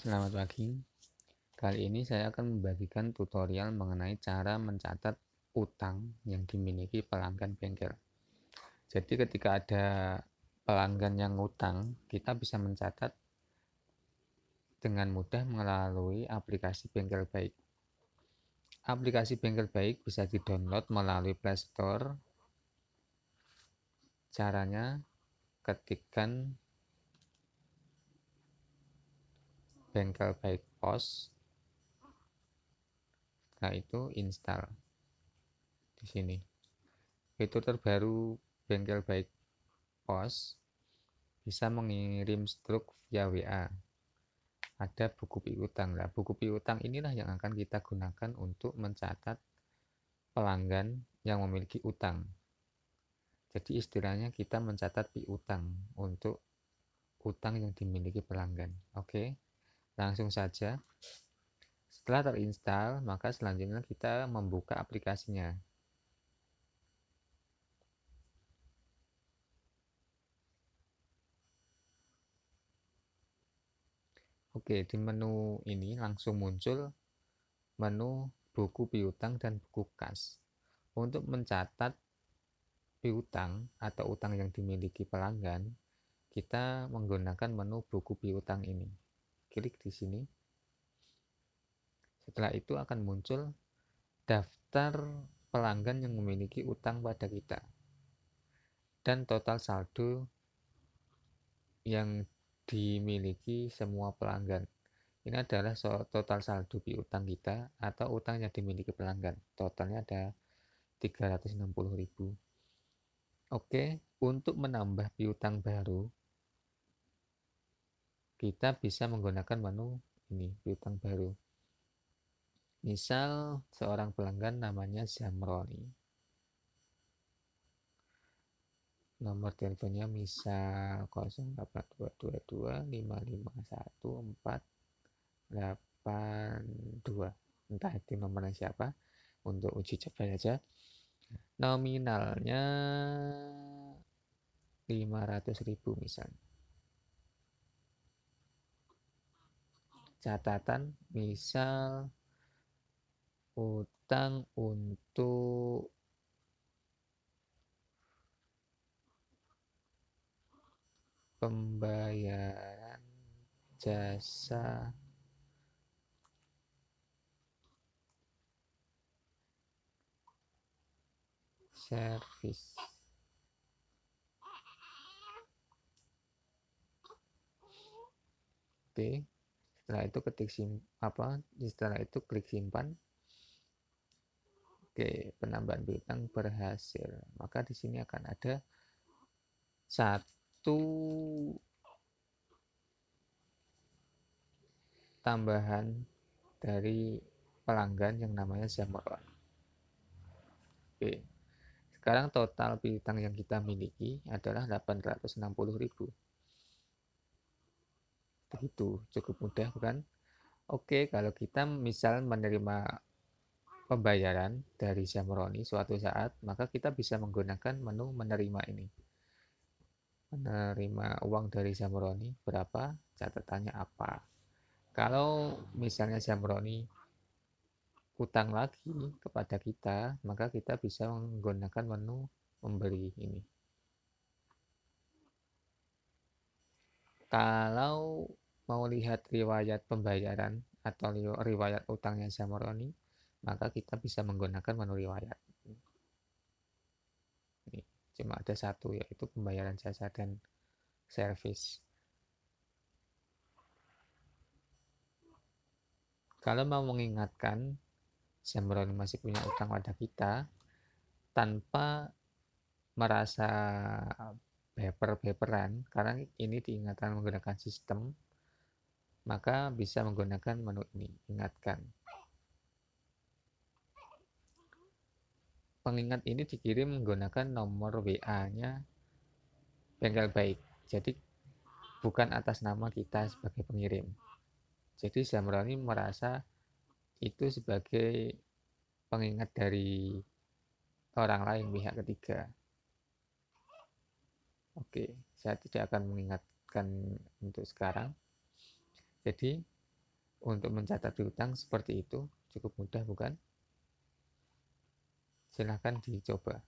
Selamat pagi. Kali ini saya akan membagikan tutorial mengenai cara mencatat utang yang dimiliki pelanggan bengkel. Jadi ketika ada pelanggan yang utang, kita bisa mencatat dengan mudah melalui aplikasi bengkel baik. Aplikasi bengkel baik bisa di-download melalui Play Store. Caranya ketikkan bengkel by post nah itu install di sini fitur terbaru bengkel by post bisa mengirim struk via WA ada buku piutang lah buku piutang inilah yang akan kita gunakan untuk mencatat pelanggan yang memiliki utang jadi istilahnya kita mencatat piutang untuk utang yang dimiliki pelanggan. Oke. Okay? Langsung saja. Setelah terinstall, maka selanjutnya kita membuka aplikasinya. Oke, di menu ini langsung muncul menu buku piutang dan buku kas. Untuk mencatat piutang atau utang yang dimiliki pelanggan, kita menggunakan menu buku piutang ini klik di sini. Setelah itu akan muncul daftar pelanggan yang memiliki utang pada kita dan total saldo yang dimiliki semua pelanggan. Ini adalah total saldo piutang kita atau utang yang dimiliki pelanggan. Totalnya ada 360.000. Oke, untuk menambah piutang baru, kita bisa menggunakan menu ini, piutang baru. Misal, seorang pelanggan namanya Zamroni. Nomor teleponnya misal 08222 dua Entah itu nomornya siapa. Untuk uji coba saja. Nominalnya 500.000 misalnya. catatan misal utang untuk pembayaran jasa servis oke okay setelah itu ketik sim apa setelah itu klik simpan oke penambahan bintang berhasil maka di sini akan ada satu tambahan dari pelanggan yang namanya Zamron oke sekarang total bintang yang kita miliki adalah 860.000 begitu cukup mudah bukan oke kalau kita misal menerima pembayaran dari Zamroni suatu saat maka kita bisa menggunakan menu menerima ini menerima uang dari Zamroni berapa catatannya apa kalau misalnya Zamroni utang lagi kepada kita maka kita bisa menggunakan menu membeli ini kalau mau lihat riwayat pembayaran atau riwayat utangnya Zamoroni, maka kita bisa menggunakan menu riwayat. cuma ada satu yaitu pembayaran jasa dan service. Kalau mau mengingatkan Zamoroni masih punya utang pada kita tanpa merasa beper-beperan karena ini diingatkan menggunakan sistem maka bisa menggunakan menu ini. Ingatkan. Pengingat ini dikirim menggunakan nomor WA-nya bengkel baik. Jadi bukan atas nama kita sebagai pengirim. Jadi Zamroni merasa itu sebagai pengingat dari orang lain pihak ketiga. Oke, saya tidak akan mengingatkan untuk sekarang. Jadi untuk mencatat piutang seperti itu cukup mudah bukan? Silahkan dicoba.